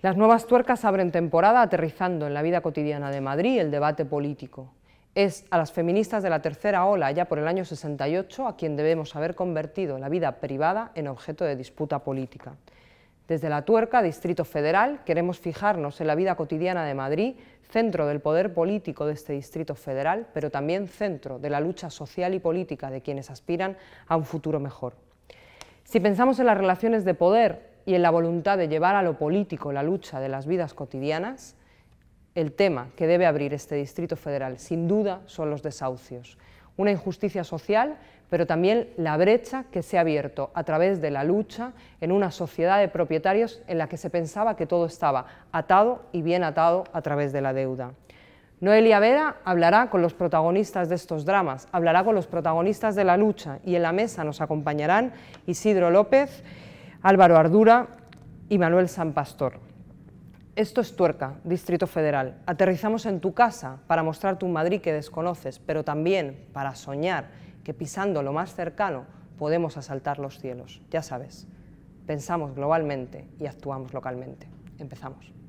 Las nuevas tuercas abren temporada aterrizando en la vida cotidiana de Madrid el debate político. Es a las feministas de la tercera ola, ya por el año 68, a quien debemos haber convertido la vida privada en objeto de disputa política. Desde la Tuerca, Distrito Federal, queremos fijarnos en la vida cotidiana de Madrid, centro del poder político de este Distrito Federal, pero también centro de la lucha social y política de quienes aspiran a un futuro mejor. Si pensamos en las relaciones de poder y en la voluntad de llevar a lo político la lucha de las vidas cotidianas, el tema que debe abrir este Distrito Federal, sin duda, son los desahucios. Una injusticia social, pero también la brecha que se ha abierto a través de la lucha en una sociedad de propietarios en la que se pensaba que todo estaba atado y bien atado a través de la deuda. Noelia Vera hablará con los protagonistas de estos dramas, hablará con los protagonistas de la lucha y en la mesa nos acompañarán Isidro López Álvaro Ardura y Manuel San Pastor, Esto es Tuerca, Distrito Federal. Aterrizamos en tu casa para mostrarte un Madrid que desconoces, pero también para soñar que pisando lo más cercano podemos asaltar los cielos. Ya sabes, pensamos globalmente y actuamos localmente. Empezamos.